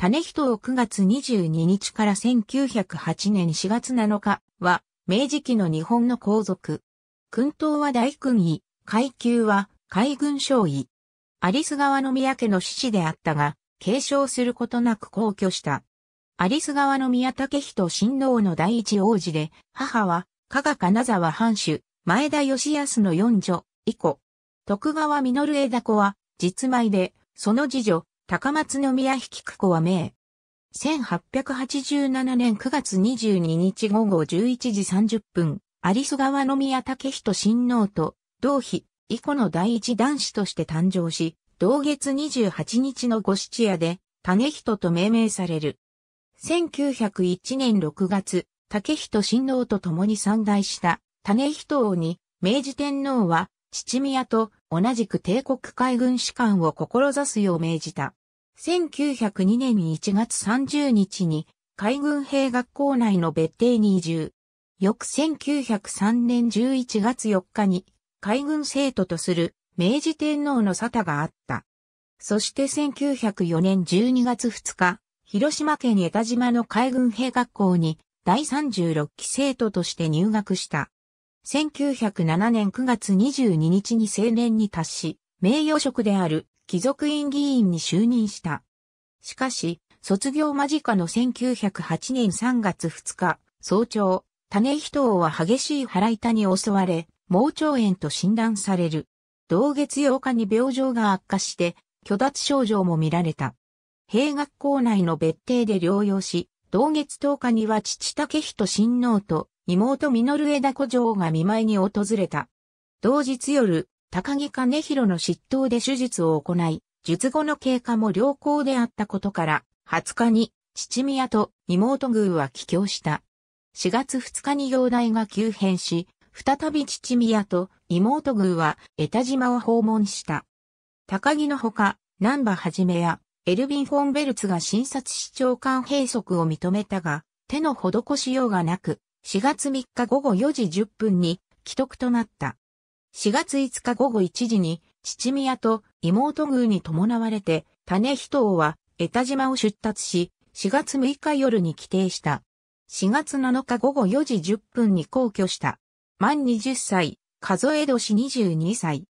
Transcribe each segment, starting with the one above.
種人を9月22日から1908年4月7日は、明治期の日本の皇族。君頭は大君位、階級は海軍将尉。アリス川宮家の父であったが、継承することなく皇居した。アリス川宮武人親王の第一王子で、母は、加賀金沢藩主、前田義康の四女、以降。徳川実枝子は、実米で、その次女、高松宮引久子は名。1887年9月22日午後11時30分、有栖川宮武人親王と、同妃、以子の第一男子として誕生し、同月28日の五七夜で、種人と命名される。1901年6月、武人親王と共に参大した種人王に、明治天皇は、父宮と同じく帝国海軍士官を志すよう命じた。1902年1月30日に海軍兵学校内の別邸に移住。翌1903年11月4日に海軍生徒とする明治天皇の沙汰があった。そして1904年12月2日、広島県江田島の海軍兵学校に第36期生徒として入学した。1907年9月22日に青年に達し、名誉職である貴族院議員に就任した。しかし、卒業間近の1908年3月2日、早朝、種人王は激しい腹痛に襲われ、盲腸炎と診断される。同月8日に病状が悪化して、虚脱症状も見られた。兵学校内の別邸で療養し、同月10日には父武人親王と妹稔枝子城が見舞いに訪れた。同日夜、高木兼弘の執刀で手術を行い、術後の経過も良好であったことから、20日に、父宮と妹宮は帰郷した。4月2日に容体が急変し、再び父宮と妹宮は江田島を訪問した。高木のほか、南波はじめや、エルビン・フォンベルツが診察市長官閉塞を認めたが、手の施しようがなく、4月3日午後4時10分に帰得となった。4月5日午後1時に、父宮と妹宮に伴われて、種人王は、江田島を出立し、4月6日夜に帰定した。4月7日午後4時10分に皇居した。満20歳、数え年22歳。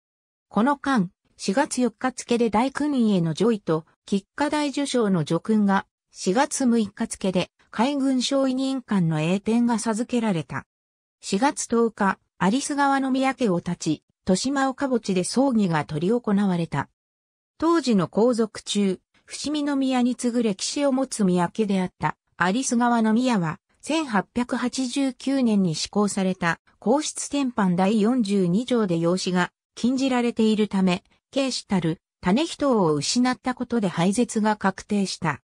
この間、4月4日付で大君への上位と、吉下大受賞の助君が、4月6日付で海軍省委任官の栄典が授けられた。4月10日、アリス川の宮家を立ち、豊島岡墓地で葬儀が取り行われた。当時の皇族中、伏見宮に次ぐ歴史を持つ宮家であったアリス川の宮は、1889年に施行された皇室典範第42条で養子が禁じられているため、軽子たる種人を失ったことで廃絶が確定した。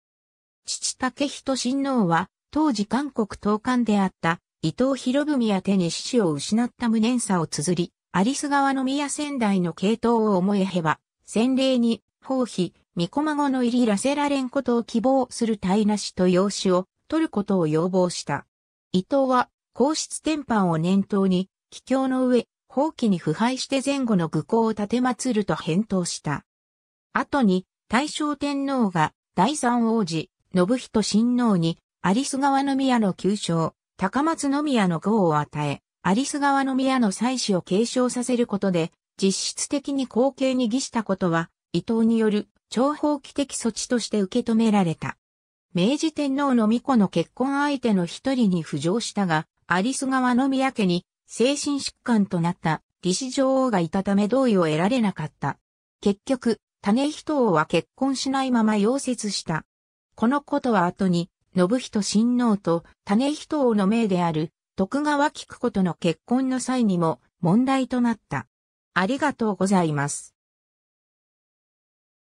父武人親王は、当時韓国東韓であった伊藤博文宛手に死を失った無念さを綴り、アリス川の宮仙台の系統を思えへば、洗礼に、宝妃、御子孫の入りらせられんことを希望する体なしと養子を取ることを要望した。伊藤は、皇室天搬を念頭に、帰郷の上、宝棄に腐敗して前後の愚行を立て祀ると返答した。後に、大正天皇が、第三王子、信人親王に、有栖川宮の旧称、高松宮の号を与え、アリス川宮の祭祀を継承させることで、実質的に後継に儀したことは、伊藤による長方期的措置として受け止められた。明治天皇の巫女の結婚相手の一人に浮上したが、アリス川宮家に精神疾患となった李氏女王がいたため同意を得られなかった。結局、種人王は結婚しないまま溶接した。このことは後に、信人親王と種人王の命である徳川菊子との結婚の際にも問題となった。ありがとうございます。